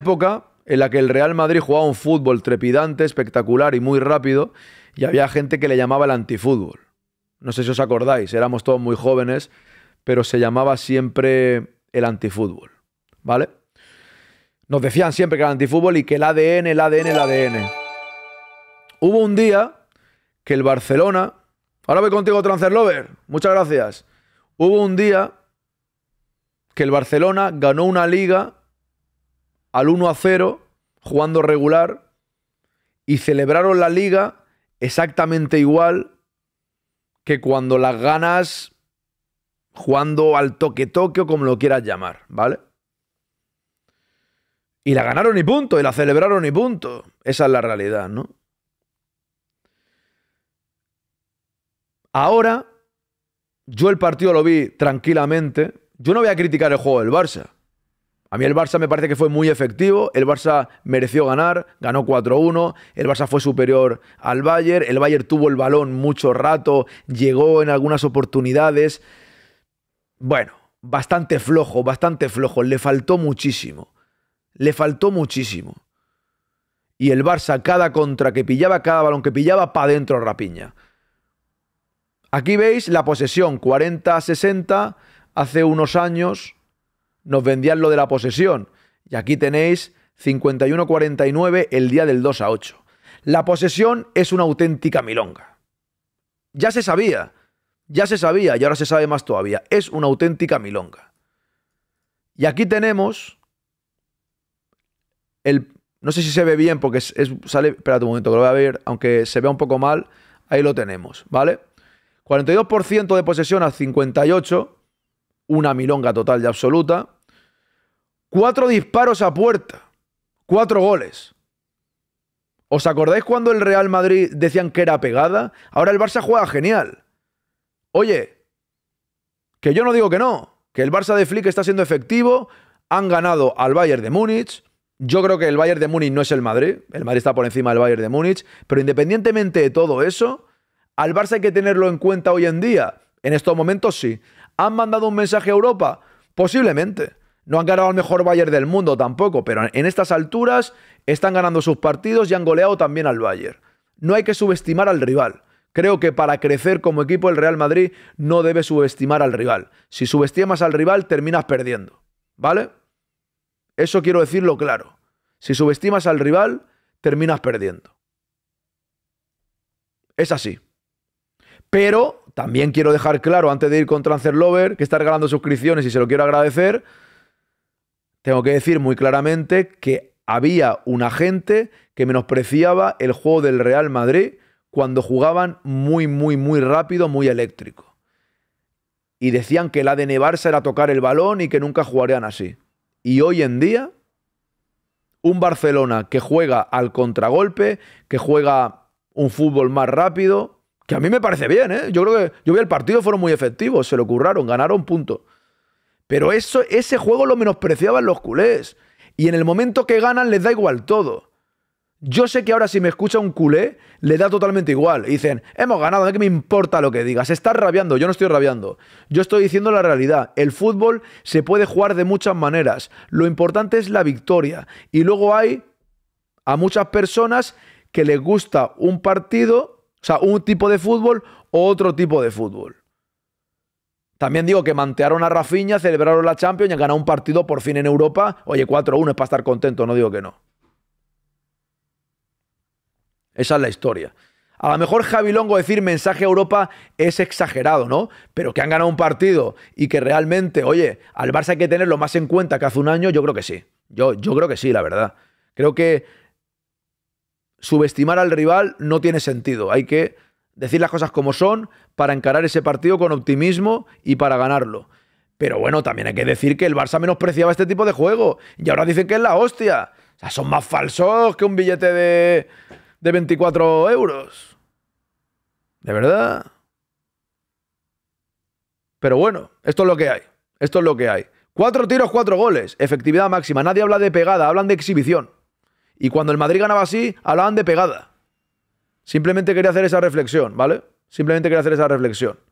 época en la que el Real Madrid jugaba un fútbol trepidante, espectacular y muy rápido, y había gente que le llamaba el antifútbol. No sé si os acordáis, éramos todos muy jóvenes, pero se llamaba siempre el antifútbol, ¿vale? Nos decían siempre que era el antifútbol y que el ADN, el ADN, el ADN. Hubo un día que el Barcelona... Ahora voy contigo, Transferlover. Muchas gracias. Hubo un día que el Barcelona ganó una liga al 1 a 0, jugando regular, y celebraron la liga exactamente igual que cuando las ganas jugando al toque-toque o como lo quieras llamar, ¿vale? Y la ganaron y punto, y la celebraron y punto. Esa es la realidad, ¿no? Ahora, yo el partido lo vi tranquilamente. Yo no voy a criticar el juego del Barça. A mí el Barça me parece que fue muy efectivo, el Barça mereció ganar, ganó 4-1, el Barça fue superior al Bayern, el Bayern tuvo el balón mucho rato, llegó en algunas oportunidades. Bueno, bastante flojo, bastante flojo, le faltó muchísimo, le faltó muchísimo. Y el Barça cada contra que pillaba, cada balón que pillaba, para adentro Rapiña. Aquí veis la posesión, 40-60, hace unos años nos vendían lo de la posesión. Y aquí tenéis 51-49 el día del 2 a 8. La posesión es una auténtica milonga. Ya se sabía, ya se sabía y ahora se sabe más todavía. Es una auténtica milonga. Y aquí tenemos el... No sé si se ve bien porque es, sale... Espérate un momento, que lo voy a ver, aunque se vea un poco mal. Ahí lo tenemos, ¿vale? 42% de posesión a 58, una milonga total y absoluta. Cuatro disparos a puerta. Cuatro goles. ¿Os acordáis cuando el Real Madrid decían que era pegada? Ahora el Barça juega genial. Oye, que yo no digo que no, que el Barça de Flick está siendo efectivo, han ganado al Bayern de Múnich. Yo creo que el Bayern de Múnich no es el Madrid, el Madrid está por encima del Bayern de Múnich, pero independientemente de todo eso, al Barça hay que tenerlo en cuenta hoy en día. En estos momentos sí. ¿Han mandado un mensaje a Europa? Posiblemente. No han ganado al mejor Bayern del mundo tampoco, pero en estas alturas están ganando sus partidos y han goleado también al Bayern. No hay que subestimar al rival. Creo que para crecer como equipo el Real Madrid no debe subestimar al rival. Si subestimas al rival terminas perdiendo, ¿vale? Eso quiero decirlo claro. Si subestimas al rival terminas perdiendo. Es así. Pero también quiero dejar claro antes de ir con Lover, que está regalando suscripciones y se lo quiero agradecer tengo que decir muy claramente que había una gente que menospreciaba el juego del Real Madrid cuando jugaban muy, muy, muy rápido, muy eléctrico. Y decían que la de nevarse era tocar el balón y que nunca jugarían así. Y hoy en día, un Barcelona que juega al contragolpe, que juega un fútbol más rápido, que a mí me parece bien, ¿eh? Yo creo que yo vi el partido, fueron muy efectivos, se lo curraron, ganaron, punto. Pero eso, ese juego lo menospreciaban los culés. Y en el momento que ganan les da igual todo. Yo sé que ahora si me escucha un culé, le da totalmente igual. dicen, hemos ganado, a qué me importa lo que digas? Estás rabiando, yo no estoy rabiando. Yo estoy diciendo la realidad. El fútbol se puede jugar de muchas maneras. Lo importante es la victoria. Y luego hay a muchas personas que les gusta un partido, o sea, un tipo de fútbol o otro tipo de fútbol. También digo que mantearon a Rafiña, celebraron la Champions y han ganado un partido por fin en Europa. Oye, 4-1 es para estar contento, no digo que no. Esa es la historia. A lo mejor Javi Longo decir mensaje a Europa es exagerado, ¿no? Pero que han ganado un partido y que realmente, oye, al Barça hay que tenerlo más en cuenta que hace un año, yo creo que sí. Yo, yo creo que sí, la verdad. Creo que subestimar al rival no tiene sentido. Hay que decir las cosas como son, para encarar ese partido con optimismo y para ganarlo. Pero bueno, también hay que decir que el Barça menospreciaba este tipo de juego. Y ahora dicen que es la hostia. O sea, son más falsos que un billete de, de 24 euros. De verdad. Pero bueno, esto es lo que hay. Esto es lo que hay. Cuatro tiros, cuatro goles. Efectividad máxima. Nadie habla de pegada, hablan de exhibición. Y cuando el Madrid ganaba así, hablaban de pegada. Simplemente quería hacer esa reflexión, ¿vale? Simplemente quería hacer esa reflexión.